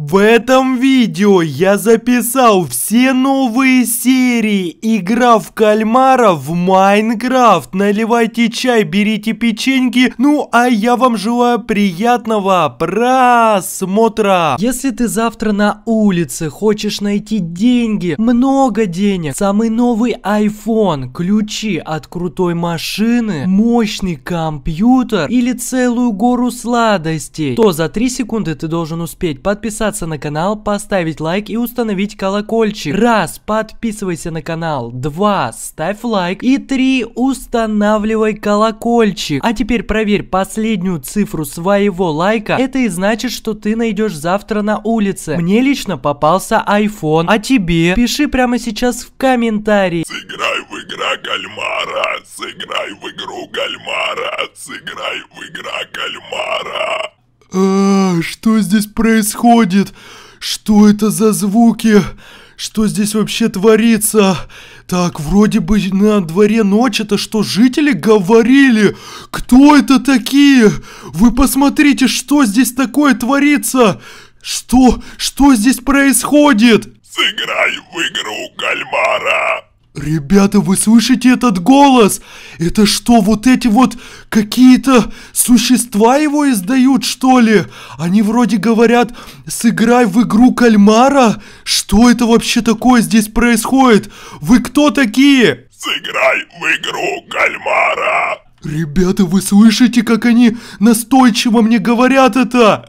В этом видео я записал все новые серии «Игра в кальмара» в Майнкрафт. Наливайте чай, берите печеньки. Ну, а я вам желаю приятного просмотра. Если ты завтра на улице хочешь найти деньги, много денег, самый новый iPhone, ключи от крутой машины, мощный компьютер или целую гору сладостей, то за 3 секунды ты должен успеть подписаться подписаться на канал, поставить лайк и установить колокольчик. Раз, подписывайся на канал. Два, ставь лайк. И три, устанавливай колокольчик. А теперь проверь последнюю цифру своего лайка. Это и значит, что ты найдешь завтра на улице. Мне лично попался iPhone, а тебе? Пиши прямо сейчас в комментарии. Сыграй в игра кальмара, сыграй в игру кальмара, сыграй в игра кальмара. А, что здесь происходит? Что это за звуки? Что здесь вообще творится? Так, вроде бы на дворе ночь, это что, жители говорили? Кто это такие? Вы посмотрите, что здесь такое творится? Что? Что здесь происходит? Сыграй в игру кальмара! Ребята, вы слышите этот голос? Это что, вот эти вот какие-то существа его издают, что ли? Они вроде говорят, сыграй в игру кальмара? Что это вообще такое здесь происходит? Вы кто такие? Сыграй в игру кальмара! Ребята, вы слышите, как они настойчиво мне говорят это?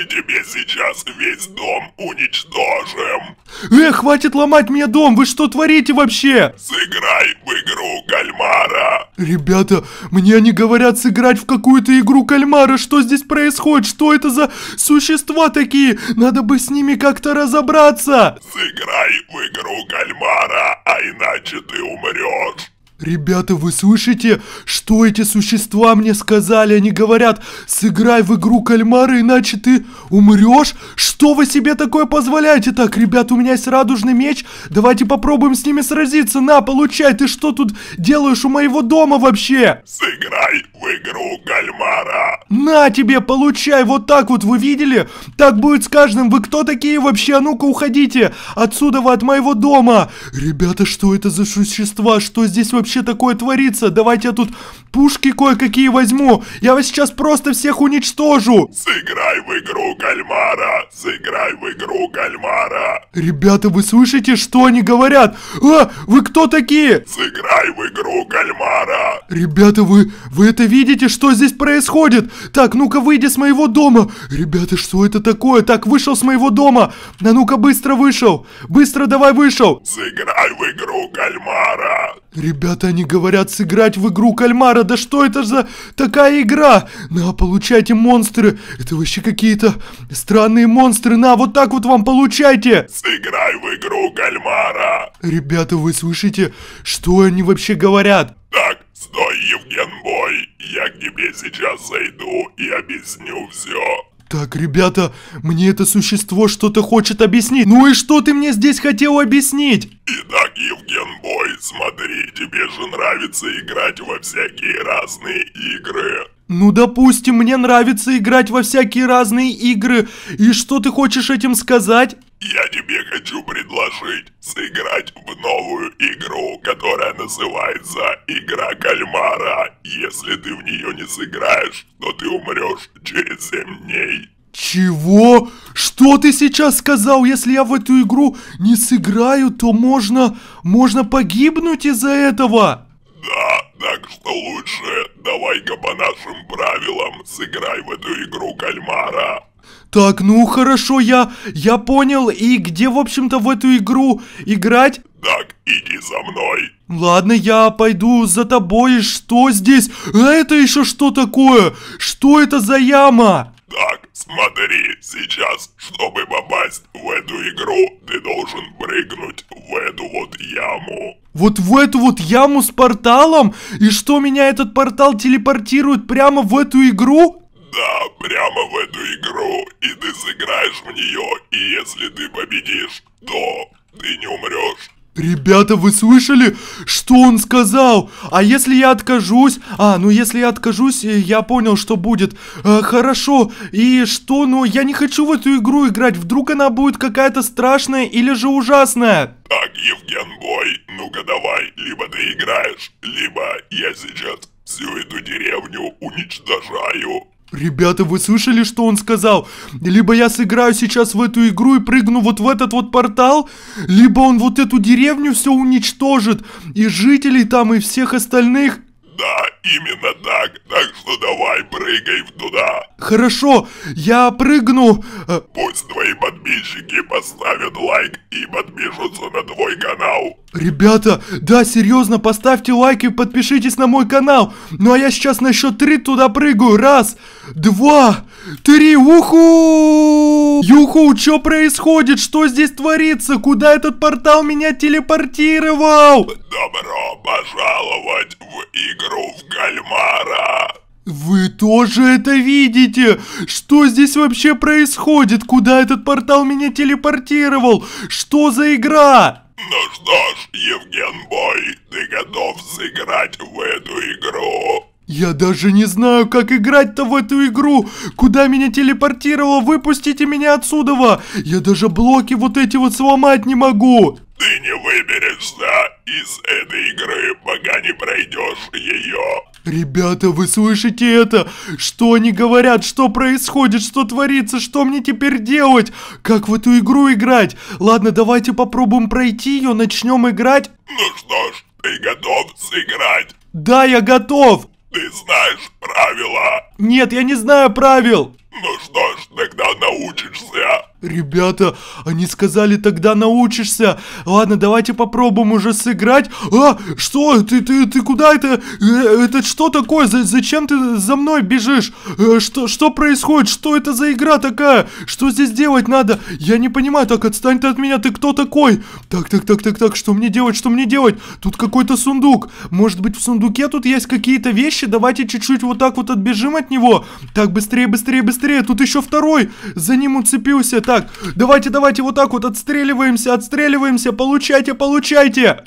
мы тебе сейчас весь дом уничтожим. Э, хватит ломать мне дом, вы что творите вообще? Сыграй в игру кальмара. Ребята, мне они говорят сыграть в какую-то игру кальмара. Что здесь происходит? Что это за существа такие? Надо бы с ними как-то разобраться. Сыграй в игру кальмара, а иначе ты умрешь. «Ребята, вы слышите, что эти существа мне сказали? Они говорят, сыграй в игру кальмары, иначе ты умрешь? Что вы себе такое позволяете? Так, ребят, у меня есть радужный меч, давайте попробуем с ними сразиться. На, получай, ты что тут делаешь у моего дома вообще?» «Сыграй в игру Гальмара. На тебе, получай, вот так вот, вы видели? Так будет с каждым, вы кто такие вообще? А ну-ка уходите, отсюда вы от моего дома. Ребята, что это за существа? Что здесь вообще такое творится? Давайте я тут пушки кое-какие возьму. Я вас сейчас просто всех уничтожу. Сыграй в игру Гальмара. сыграй в игру Гальмара. Ребята, вы слышите, что они говорят? А, вы кто такие? Сыграй в игру Гальмара. Ребята, вы, вы это видите, что здесь происходит? Так, ну-ка выйди с моего дома. Ребята, что это такое? Так, вышел с моего дома. А ну-ка быстро вышел. Быстро давай вышел. Сыграй в игру кальмара. Ребята, они говорят сыграть в игру кальмара. Да что это за такая игра? На, получайте монстры. Это вообще какие-то странные монстры. На, вот так вот вам получайте. Сыграй в игру кальмара. Ребята, вы слышите, что они вообще говорят? Так, стой, Евген Бой. Я к тебе сейчас зайду и объясню все. Так, ребята, мне это существо что-то хочет объяснить. Ну и что ты мне здесь хотел объяснить? Итак, Евген Бой, смотри, тебе же нравится играть во всякие разные игры. Ну, допустим, мне нравится играть во всякие разные игры. И что ты хочешь этим сказать? Я тебе хочу предложить сыграть в новую игру, которая называется «Игра кальмара». Если ты в нее не сыграешь, то ты умрешь через 7 дней. Чего? Что ты сейчас сказал? Если я в эту игру не сыграю, то можно... можно погибнуть из-за этого? Да, так что лучше давай-ка по нашим правилам сыграй в эту игру кальмара. Так, ну хорошо, я, я понял. И где, в общем-то, в эту игру играть? Так, иди за мной. Ладно, я пойду за тобой. Что здесь? А это еще что такое? Что это за яма? Так, смотри, сейчас, чтобы попасть в эту игру, ты должен прыгнуть в эту вот яму. Вот в эту вот яму с порталом? И что меня этот портал телепортирует прямо в эту игру? Да, прямо в эту игру, и ты сыграешь в нее, и если ты победишь, то ты не умрешь. Ребята, вы слышали, что он сказал? А если я откажусь? А, ну если я откажусь, э, я понял, что будет. Э, хорошо, и что? Ну, я не хочу в эту игру играть, вдруг она будет какая-то страшная или же ужасная. Так, Евген Бой, ну-ка давай, либо ты играешь, либо я сейчас всю эту деревню уничтожаю. Ребята, вы слышали, что он сказал? Либо я сыграю сейчас в эту игру и прыгну вот в этот вот портал, либо он вот эту деревню все уничтожит, и жителей там, и всех остальных. Да, именно так. Так что давай, прыгай туда. Хорошо, я прыгну. Э, Пусть твои подписчики поставят лайк и подпишутся на твой канал. Ребята, да, серьезно, поставьте лайк и подпишитесь на мой канал. Ну а я сейчас на счет три туда прыгаю. Раз, два, три, уху! Юху, что происходит? Что здесь творится? Куда этот портал меня телепортировал? Добро пожаловать в игру Перу в Гальмара. Вы тоже это видите? Что здесь вообще происходит? Куда этот портал меня телепортировал? Что за игра? Ну что ж, Евген Бой, ты готов сыграть в эту игру? Я даже не знаю, как играть-то в эту игру. Куда меня телепортировало? Выпустите меня отсюда! Я даже блоки вот эти вот сломать не могу ты не выберешься из этой игры, пока не пройдешь ее. Ребята, вы слышите это? Что они говорят? Что происходит? Что творится? Что мне теперь делать? Как в эту игру играть? Ладно, давайте попробуем пройти ее, начнем играть. Ну что ж, ты готов сыграть? Да, я готов. Ты знаешь правила? Нет, я не знаю правил. Ну что ж, тогда научишься. Ребята, они сказали, тогда научишься. Ладно, давайте попробуем уже сыграть. А, что? Ты, ты, ты куда это? Э, это что такое? Зачем ты за мной бежишь? Э, что, что происходит? Что это за игра такая? Что здесь делать надо? Я не понимаю. Так, отстань ты от меня. Ты кто такой? Так, так, так, так, так. Что мне делать? Что мне делать? Тут какой-то сундук. Может быть, в сундуке тут есть какие-то вещи? Давайте чуть-чуть вот так вот отбежим от него. Так, быстрее, быстрее, быстрее. Тут еще второй. За ним уцепился так. Давайте, давайте вот так вот отстреливаемся, отстреливаемся. Получайте, получайте.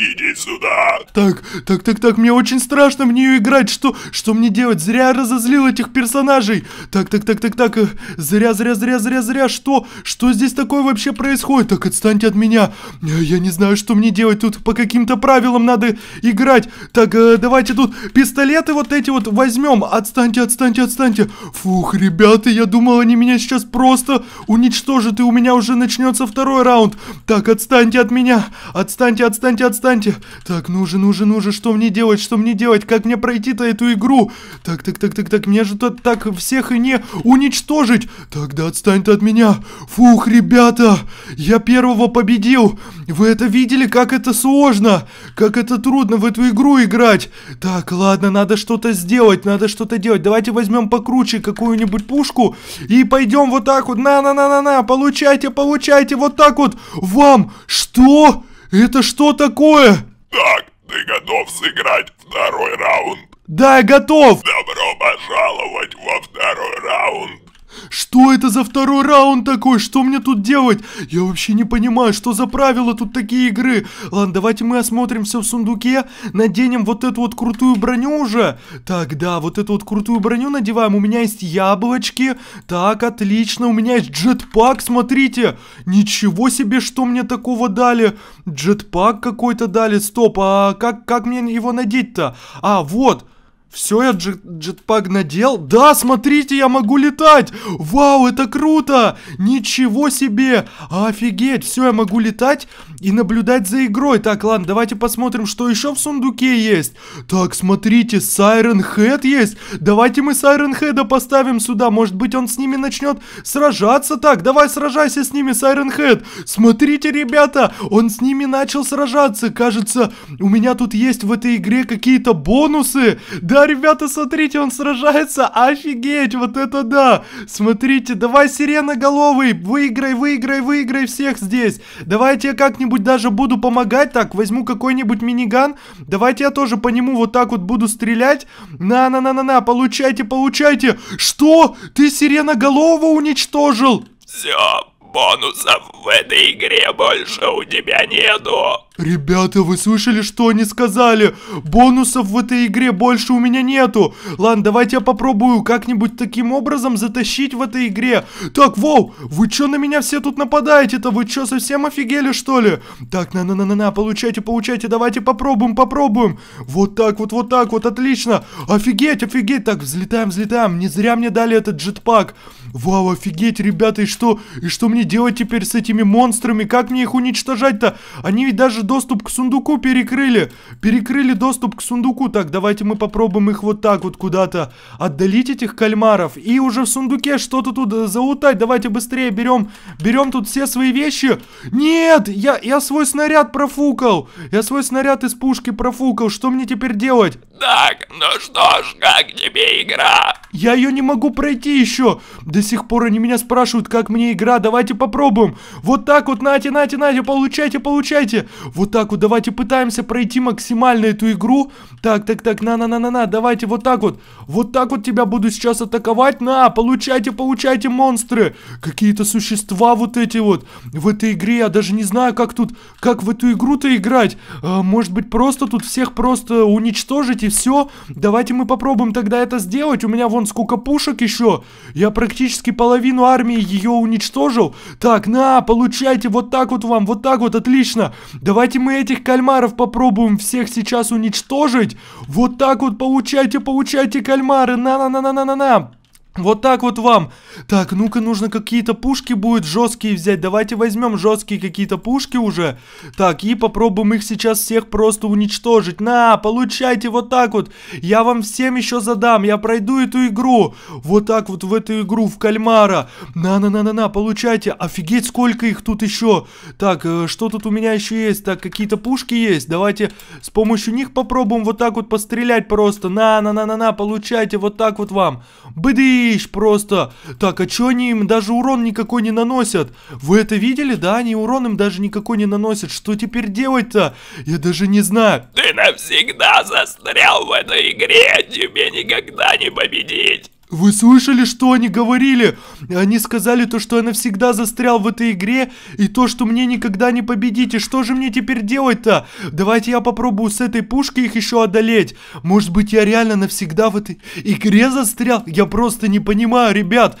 Иди сюда. Так, так, так, так, мне очень страшно в нее играть. Что, что мне делать? Зря я разозлил этих персонажей. Так, так, так, так, так, э, зря, зря, зря, зря, зря. Что, что здесь такое вообще происходит? Так, отстаньте от меня. Э, я не знаю, что мне делать. Тут по каким-то правилам надо играть. Так, э, давайте тут пистолеты вот эти вот возьмем. Отстаньте, отстаньте, отстаньте. Фух, ребята, я думал, они меня сейчас просто уничтожат, и у меня уже начнется второй раунд. Так, отстаньте от меня. Отстаньте, отстаньте, отстаньте. Встаньте! Так, ну же, ну же, ну же, что мне делать, что мне делать? Как мне пройти-то эту игру? Так, так, так, так, так, мне же тут так всех и не уничтожить! Тогда отстань ты от меня! Фух, ребята! Я первого победил! Вы это видели, как это сложно? Как это трудно в эту игру играть? Так, ладно, надо что-то сделать, надо что-то делать. Давайте возьмем покруче какую-нибудь пушку и пойдем вот так вот. На-на-на-на-на, получайте, получайте, вот так вот. Вам что? Это что такое? Так, ты готов сыграть второй раунд? Да, я готов! Добро пожаловать во второй раунд! Что это за второй раунд такой? Что мне тут делать? Я вообще не понимаю, что за правила тут такие игры? Ладно, давайте мы осмотримся в сундуке, наденем вот эту вот крутую броню уже. Так, да, вот эту вот крутую броню надеваем. У меня есть яблочки. Так, отлично. У меня есть джетпак, смотрите. Ничего себе, что мне такого дали. Джетпак какой-то дали. Стоп, а как, как мне его надеть-то? А, вот. Вот. Все, я джет джетпак надел? Да, смотрите, я могу летать! Вау, это круто! Ничего себе! Офигеть, все, я могу летать и наблюдать за игрой. Так, ладно, давайте посмотрим, что еще в сундуке есть. Так, смотрите, Сайрен Хэт есть. Давайте мы Сайрен Хэда поставим сюда. Может быть, он с ними начнет сражаться? Так, давай сражайся с ними, Сайрен Хэт. Смотрите, ребята, он с ними начал сражаться. Кажется, у меня тут есть в этой игре какие-то бонусы. Да, да, ребята, смотрите, он сражается. Офигеть, вот это да. Смотрите, давай, сиреноголовый, выиграй, выиграй, выиграй всех здесь. Давайте я как-нибудь даже буду помогать. Так, возьму какой-нибудь миниган. Давайте я тоже по нему вот так вот буду стрелять. На-на-на-на-на, получайте, получайте. Что? Ты сиреноголового уничтожил? Все, бонусов в этой игре больше у тебя нету. Ребята, вы слышали, что они сказали? Бонусов в этой игре больше у меня нету. Ладно, давайте я попробую как-нибудь таким образом затащить в этой игре. Так, Воу, вы чё на меня все тут нападаете-то? Вы чё, совсем офигели, что ли? Так, на-на-на-на-на, получайте, получайте, давайте попробуем, попробуем. Вот так вот, вот так вот, отлично. Офигеть, офигеть. Так, взлетаем, взлетаем. Не зря мне дали этот джетпак. Вау, офигеть, ребята, и что? И что мне делать теперь с этими монстрами? Как мне их уничтожать-то? Они ведь даже доступ к сундуку перекрыли. Перекрыли доступ к сундуку. Так, давайте мы попробуем их вот так вот куда-то отдалить, этих кальмаров. И уже в сундуке что-то тут э, заутать. Давайте быстрее берем, берем тут все свои вещи. Нет, я, я свой снаряд профукал. Я свой снаряд из пушки профукал. Что мне теперь делать? Так, ну что ж, как тебе игра? Я ее не могу пройти еще. До сих пор они меня спрашивают, как мне игра. Давайте попробуем. Вот так вот, нате, нате, нате, получайте, получайте. Вот так вот, давайте пытаемся пройти максимально эту игру. Так, так, так, на-на-на-на-на, давайте вот так вот. Вот так вот тебя буду сейчас атаковать. На, получайте, получайте, монстры. Какие-то существа вот эти вот. В этой игре я даже не знаю, как тут, как в эту игру-то играть. А, может быть, просто тут всех просто уничтожить и все? Давайте мы попробуем тогда это сделать. У меня вон сколько пушек еще. Я практически половину армии ее уничтожил. Так, на, получайте, вот так вот вам, вот так вот, отлично. Давайте Давайте мы этих кальмаров попробуем всех сейчас уничтожить. Вот так вот получайте, получайте кальмары. На-на-на-на-на-на-на. Вот так вот вам. Так, ну-ка, нужно какие-то пушки будет жесткие взять. Давайте возьмем жесткие какие-то пушки уже. Так, и попробуем их сейчас всех просто уничтожить. На, получайте вот так вот. Я вам всем еще задам. Я пройду эту игру. Вот так вот в эту игру, в кальмара. На-на-на-на-на, получайте. Офигеть, сколько их тут еще. Так, э, что тут у меня еще есть? Так, какие-то пушки есть. Давайте с помощью них попробуем вот так вот пострелять просто. На-на-на-на-на, получайте вот так вот вам. Быды! дичь просто. Так, а чё они им даже урон никакой не наносят? Вы это видели, да? Они урон им даже никакой не наносят. Что теперь делать-то? Я даже не знаю. Ты навсегда застрял в этой игре. Тебе никогда не победить. Вы слышали, что они говорили? Они сказали то, что я навсегда застрял в этой игре, и то, что мне никогда не победить. И что же мне теперь делать-то? Давайте я попробую с этой пушкой их еще одолеть. Может быть, я реально навсегда в этой игре застрял? Я просто не понимаю, ребят.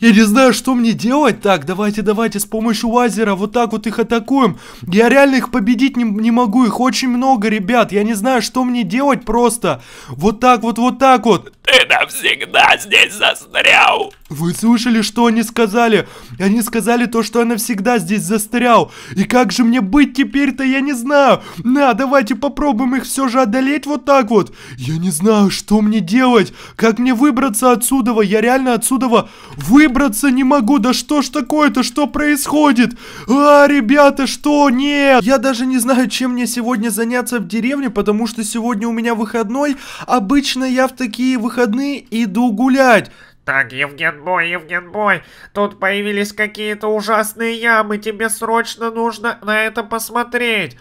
Я не знаю, что мне делать. Так, давайте, давайте, с помощью лазера вот так вот их атакуем. Я реально их победить не, не могу. Их очень много, ребят. Я не знаю, что мне делать просто. Вот так вот, вот так вот. Ты навсегда здесь застрял. Вы слышали, что они сказали? Они сказали то, что я навсегда здесь застрял. И как же мне быть теперь-то, я не знаю. На, давайте попробуем их все же одолеть вот так вот. Я не знаю, что мне делать. Как мне выбраться отсюда? Я реально отсюда вы выбраться не могу. Да что ж такое-то? Что происходит? А, ребята, что? Нет! Я даже не знаю, чем мне сегодня заняться в деревне, потому что сегодня у меня выходной. Обычно я в такие выходные иду гулять. Так, Евгенбой, Евгенбой, тут появились какие-то ужасные ямы, тебе срочно нужно на это посмотреть.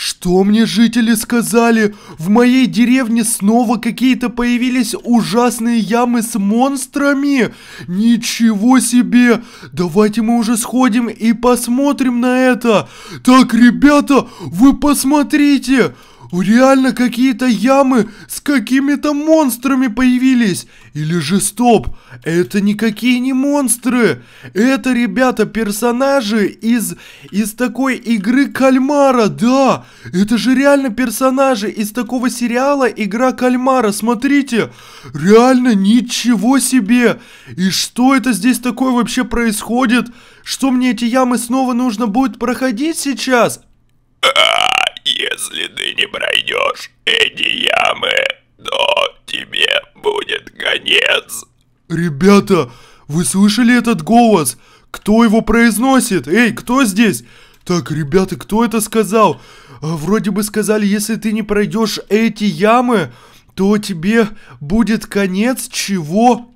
Что мне жители сказали? В моей деревне снова какие-то появились ужасные ямы с монстрами? Ничего себе! Давайте мы уже сходим и посмотрим на это. Так, ребята, вы посмотрите! Реально какие-то ямы с какими-то монстрами появились. Или же стоп, это никакие не монстры. Это, ребята, персонажи из, из такой игры кальмара, да. Это же реально персонажи из такого сериала «Игра кальмара». Смотрите, реально ничего себе. И что это здесь такое вообще происходит? Что мне эти ямы снова нужно будет проходить сейчас? если ты не пройдешь эти ямы, то тебе будет конец. Ребята, вы слышали этот голос? Кто его произносит? Эй, кто здесь? Так, ребята, кто это сказал? А, вроде бы сказали, если ты не пройдешь эти ямы, то тебе будет конец чего?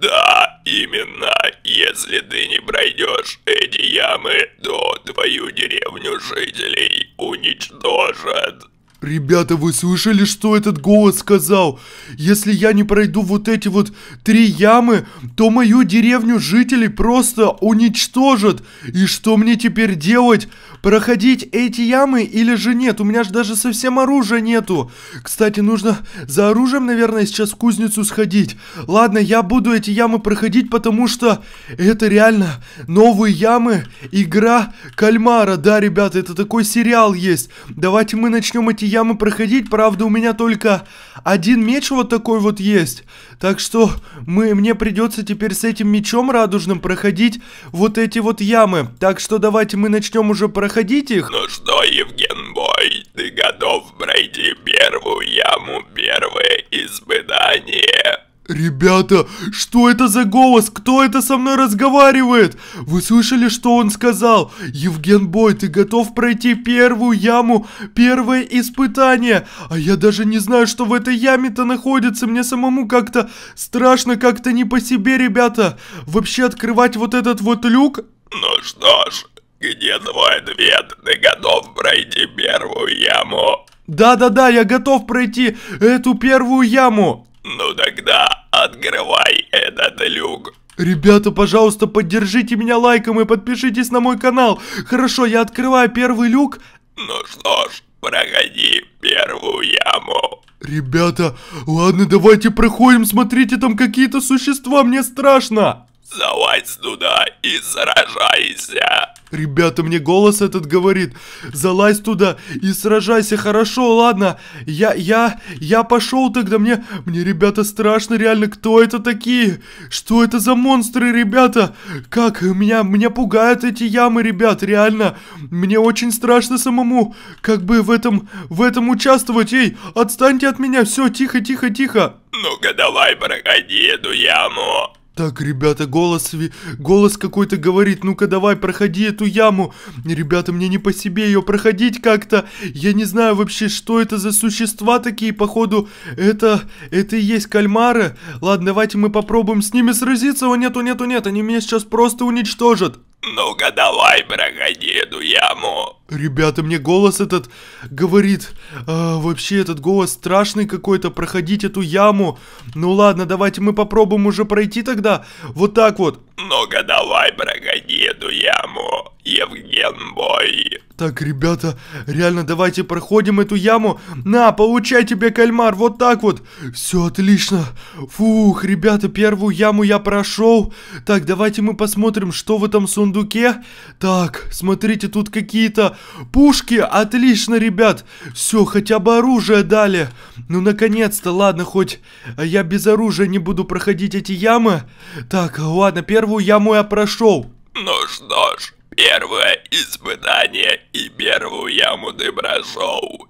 Да, именно. Если ты не пройдешь эти ямы, то твою деревню жителей уничтожат. Ребята, вы слышали, что этот голос сказал? Если я не пройду вот эти вот три ямы, то мою деревню жители просто уничтожат. И что мне теперь делать? Проходить эти ямы или же нет? У меня же даже совсем оружия нету. Кстати, нужно за оружием, наверное, сейчас в кузницу сходить. Ладно, я буду эти ямы проходить, потому что это реально новые ямы. Игра кальмара. Да, ребята, это такой сериал есть. Давайте мы начнем эти ямы проходить. Правда, у меня только один меч вот такой вот есть. Так что мы, мне придется теперь с этим мечом радужным проходить вот эти вот ямы. Так что давайте мы начнем уже проходить их. Ну что, Евген Бой, ты готов пройти первую яму, первое испытание? «Ребята, что это за голос? Кто это со мной разговаривает? Вы слышали, что он сказал? Евген Бой, ты готов пройти первую яму, первое испытание? А я даже не знаю, что в этой яме-то находится. Мне самому как-то страшно, как-то не по себе, ребята. Вообще открывать вот этот вот люк...» «Ну что ж, где твой ответ? Ты готов пройти первую яму?» «Да-да-да, я готов пройти эту первую яму!» Ну тогда открывай этот люк. Ребята, пожалуйста, поддержите меня лайком и подпишитесь на мой канал. Хорошо, я открываю первый люк. Ну что ж, проходи первую яму. Ребята, ладно, давайте проходим, смотрите, там какие-то существа, мне страшно залазь туда и сражайся. Ребята, мне голос этот говорит. Залазь туда и сражайся. Хорошо, ладно. Я, я, я пошел тогда. Мне, мне, ребята, страшно реально. Кто это такие? Что это за монстры, ребята? Как? Меня, меня пугают эти ямы, ребят, реально. Мне очень страшно самому, как бы в этом, в этом участвовать. Эй, отстаньте от меня. Все, тихо, тихо, тихо. Ну-ка давай, проходи эту яму. Так, ребята, голос, голос какой-то говорит, ну-ка давай, проходи эту яму. Ребята, мне не по себе ее проходить как-то. Я не знаю вообще, что это за существа такие, походу, это, это и есть кальмары. Ладно, давайте мы попробуем с ними сразиться. О, нету, нету, нет, они меня сейчас просто уничтожат. Ну-ка давай, проходи эту яму. Ребята, мне голос этот говорит. А, вообще этот голос страшный какой-то. Проходить эту яму. Ну ладно, давайте мы попробуем уже пройти тогда. Вот так вот. Ну-ка давай проходи эту яму, Евген Бой. Так, ребята, реально давайте проходим эту яму. На, получай тебе кальмар, вот так вот. Все отлично. Фух, ребята, первую яму я прошел. Так, давайте мы посмотрим, что в этом сундуке. Так, смотрите, тут какие-то Пушки, отлично, ребят. Все, хотя бы оружие дали. Ну, наконец-то, ладно, хоть я без оружия не буду проходить эти ямы. Так, ладно, первую яму я прошел. Ну что ж, Первое испытание и первую яму ты прошел.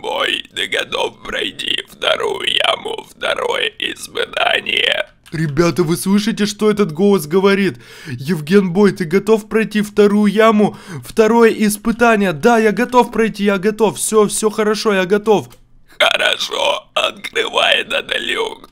Бой, ты готов пройти вторую яму, второе испытание. Ребята, вы слышите, что этот голос говорит? Евген Бой, ты готов пройти вторую яму? Второе испытание. Да, я готов пройти, я готов. Все, все хорошо, я готов. Хорошо, открывай этот люк.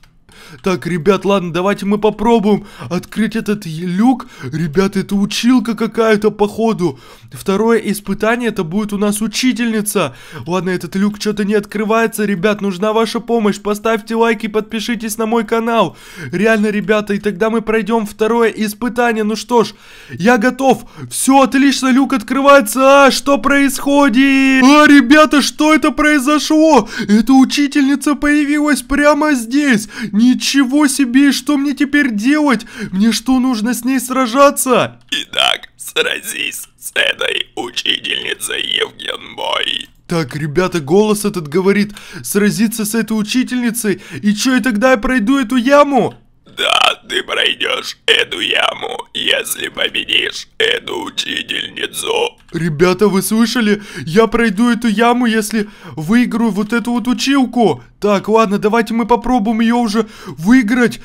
Так, ребят, ладно, давайте мы попробуем открыть этот люк. Ребят, это училка какая-то, походу. Второе испытание, это будет у нас учительница. Ладно, этот люк что-то не открывается. Ребят, нужна ваша помощь. Поставьте лайки, подпишитесь на мой канал. Реально, ребята, и тогда мы пройдем второе испытание. Ну что ж, я готов. Все, отлично, люк открывается. А, что происходит? А, ребята, что это произошло? Эта учительница появилась прямо здесь. Ничего Ничего себе, что мне теперь делать? Мне что, нужно с ней сражаться? Итак, сразись с этой учительницей, Евген мой. Так, ребята, голос этот говорит, сразиться с этой учительницей, и чё, и тогда я пройду эту яму? Да, ты пройдешь эту яму, если победишь эту учительницу. Ребята, вы слышали? Я пройду эту яму, если выиграю вот эту вот училку. Так, ладно, давайте мы попробуем ее уже выиграть.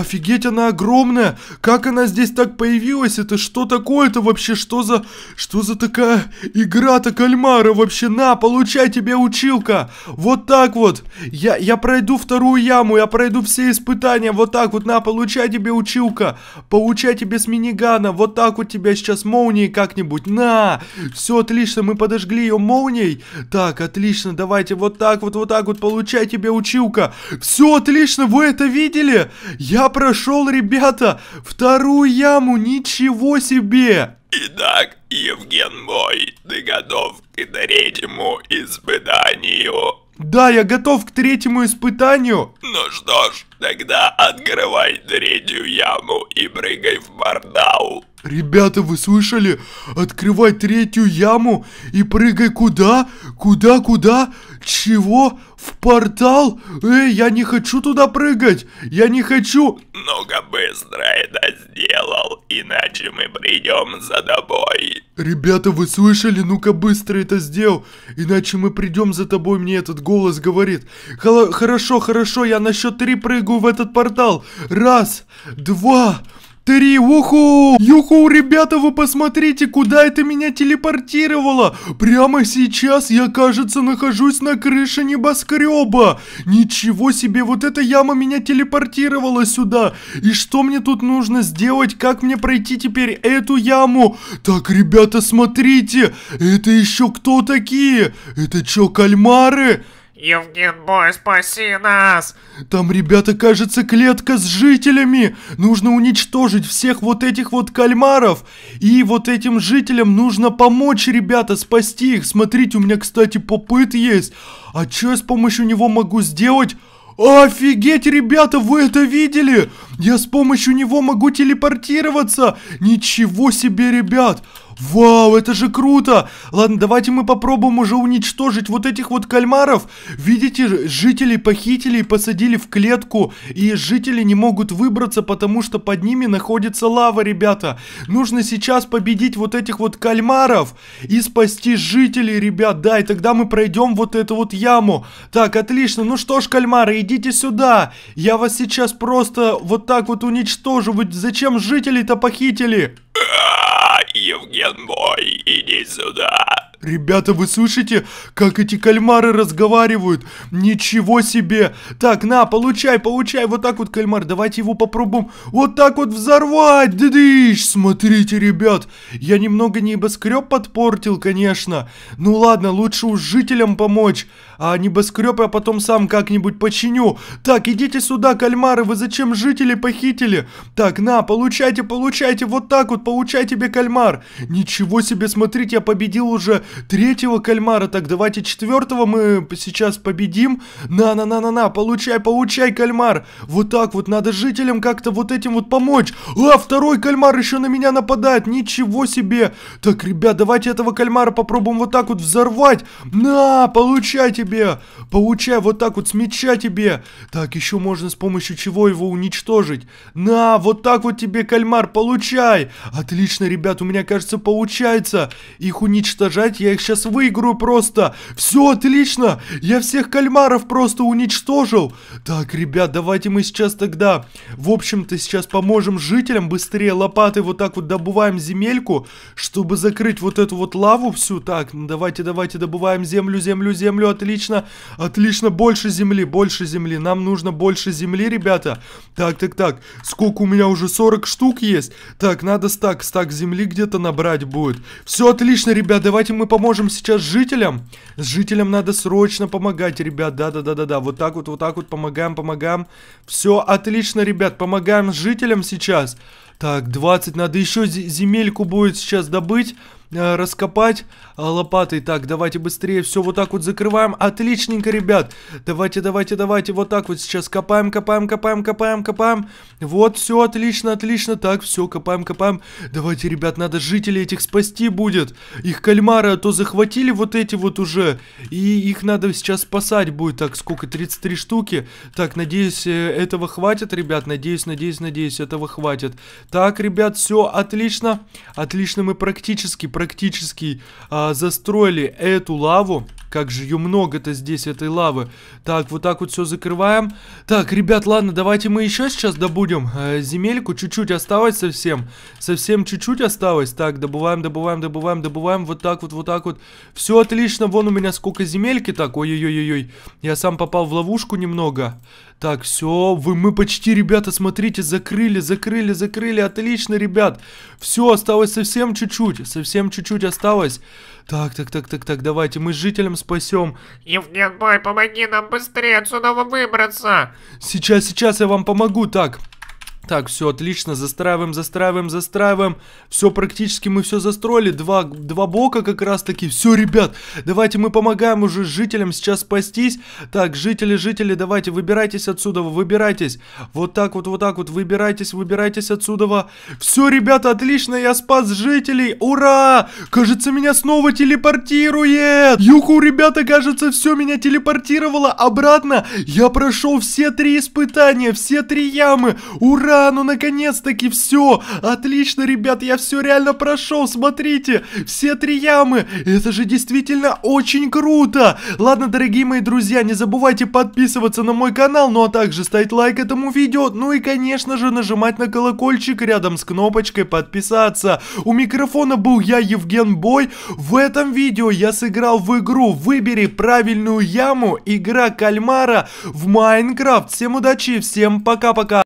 Офигеть, она огромная. Как она здесь так появилась? Это что такое-то вообще? Что за... Что за такая игра-то кальмара вообще? На, получай тебе училка. Вот так вот. Я, я пройду вторую яму, я пройду все испытания. Вот так вот, на на, получай тебе училка, получай тебе с минигана, вот так вот тебя сейчас молнией как-нибудь, на, все отлично, мы подожгли ее молнией, так, отлично, давайте вот так вот, вот так вот, получай тебе училка, все отлично, вы это видели? Я прошел, ребята, вторую яму, ничего себе! Итак, Евген мой, ты готов к третьему испытанию? Да, я готов к третьему испытанию. Ну что ж, Тогда открывай третью яму и прыгай в портал. Ребята, вы слышали? Открывай третью яму и прыгай куда? Куда, куда? Чего? В портал? Эй, я не хочу туда прыгать! Я не хочу! Ну-ка быстро это сделал, иначе мы придем за тобой. Ребята, вы слышали? Ну-ка быстро это сделал, иначе мы придем за тобой, мне этот голос говорит. Хала хорошо, хорошо, я на счет три прыгаю в этот портал. Раз, два, три три, уху! Юху, ребята, вы посмотрите, куда это меня телепортировало! Прямо сейчас я, кажется, нахожусь на крыше небоскреба! Ничего себе, вот эта яма меня телепортировала сюда! И что мне тут нужно сделать? Как мне пройти теперь эту яму? Так, ребята, смотрите! Это еще кто такие? Это чё, кальмары? «Евгенбой, спаси нас!» «Там, ребята, кажется, клетка с жителями! Нужно уничтожить всех вот этих вот кальмаров! И вот этим жителям нужно помочь, ребята, спасти их! Смотрите, у меня, кстати, попыт есть! А что я с помощью него могу сделать?» Офигеть, ребята, вы это видели? Я с помощью него могу телепортироваться! Ничего себе, ребят! Вау, это же круто! Ладно, давайте мы попробуем уже уничтожить вот этих вот кальмаров. Видите, жители похитили и посадили в клетку. И жители не могут выбраться, потому что под ними находится лава, ребята. Нужно сейчас победить вот этих вот кальмаров и спасти жителей, ребят. Да, и тогда мы пройдем вот эту вот яму. Так, отлично. Ну что ж, кальмары, идите сюда. Я вас сейчас просто вот так вот уничтожу. Вы зачем жителей-то похитили? Евген мой, иди сюда!» Ребята, вы слышите, как эти кальмары разговаривают? Ничего себе! Так, на, получай, получай, вот так вот кальмар, давайте его попробуем вот так вот взорвать, дыдыщ! Смотрите, ребят, я немного небоскреб подпортил, конечно. Ну ладно, лучше уж жителям помочь, а небоскреб я потом сам как-нибудь починю. Так, идите сюда, кальмары, вы зачем жителей похитили? Так, на, получайте, получайте, вот так вот, получай тебе кальмар. Ничего себе, смотрите, я победил уже третьего кальмара, так давайте четвертого мы сейчас победим. На-на-на-на-на, получай, получай, кальмар. Вот так вот, надо жителям как-то вот этим вот помочь. А, второй кальмар еще на меня нападает, ничего себе. Так, ребят, давайте этого кальмара попробуем вот так вот взорвать. На, получай тебе, получай вот так вот с меча тебе. Так, еще можно с помощью чего его уничтожить. На, вот так вот тебе, кальмар, получай. Отлично, ребят, у меня, кажется, получается их уничтожать я их сейчас выиграю просто. Все отлично, я всех кальмаров просто уничтожил. Так, ребят, давайте мы сейчас тогда, в общем-то, сейчас поможем жителям быстрее лопатой вот так вот добываем земельку, чтобы закрыть вот эту вот лаву всю. Так, ну давайте, давайте добываем землю, землю, землю, отлично, отлично, больше земли, больше земли, нам нужно больше земли, ребята. Так, так, так, сколько у меня уже 40 штук есть. Так, надо стак, стак земли где-то набрать будет. Все отлично, ребят, давайте мы поможем сейчас жителям. С жителям надо срочно помогать, ребят. Да-да-да-да-да. Вот так вот, вот так вот. Помогаем, помогаем. Все отлично, ребят. Помогаем жителям сейчас. Так, 20 надо еще земельку будет сейчас добыть. Э, раскопать э, лопатой. Так, давайте быстрее все вот так вот закрываем. Отличненько, ребят. Давайте, давайте, давайте. Вот так вот сейчас копаем, копаем, копаем, копаем, копаем. Вот, все, отлично, отлично. Так, все, копаем, копаем. Давайте, ребят, надо жителей этих спасти будет. Их кальмары а то захватили вот эти вот уже. И их надо сейчас спасать будет. Так, сколько? 33 штуки. Так, надеюсь, э, этого хватит, ребят. Надеюсь, надеюсь, надеюсь, этого хватит. Так, ребят, все, отлично. Отлично, мы практически практически а, застроили эту лаву как же ее много-то здесь, этой лавы. Так, вот так вот все закрываем. Так, ребят, ладно, давайте мы еще сейчас добудем э, земельку. Чуть-чуть осталось совсем. Совсем чуть-чуть осталось. Так, добываем, добываем, добываем, добываем. Вот так вот, вот так вот. Все отлично. Вон у меня сколько земельки так. Ой-ой-ой-ой. Я сам попал в ловушку немного. Так, все, вы, мы почти, ребята, смотрите, закрыли, закрыли, закрыли, отлично, ребят. Все, осталось совсем чуть-чуть, совсем чуть-чуть осталось. Так, так, так, так, так, давайте, мы жителям спасем. Евген, бой, помоги нам быстрее отсюда выбраться. Сейчас, сейчас я вам помогу, так. Так, все отлично, застраиваем, застраиваем, застраиваем. Все, практически мы все застроили. Два, два бока как раз таки. Все, ребят, давайте мы помогаем уже жителям сейчас спастись. Так, жители, жители, давайте, выбирайтесь отсюда, выбирайтесь. Вот так вот, вот так вот, выбирайтесь, выбирайтесь отсюда. Все, ребята, отлично, я спас жителей. Ура! Кажется, меня снова телепортирует. Юху, ребята, кажется, все меня телепортировало обратно. Я прошел все три испытания, все три ямы. Ура! Ура, ну наконец-таки все! Отлично, ребят, я все реально прошел, смотрите! Все три ямы! Это же действительно очень круто! Ладно, дорогие мои друзья, не забывайте подписываться на мой канал, ну а также ставить лайк этому видео, ну и, конечно же, нажимать на колокольчик рядом с кнопочкой подписаться. У микрофона был я, Евген Бой. В этом видео я сыграл в игру «Выбери правильную яму. Игра кальмара в Майнкрафт». Всем удачи, всем пока-пока!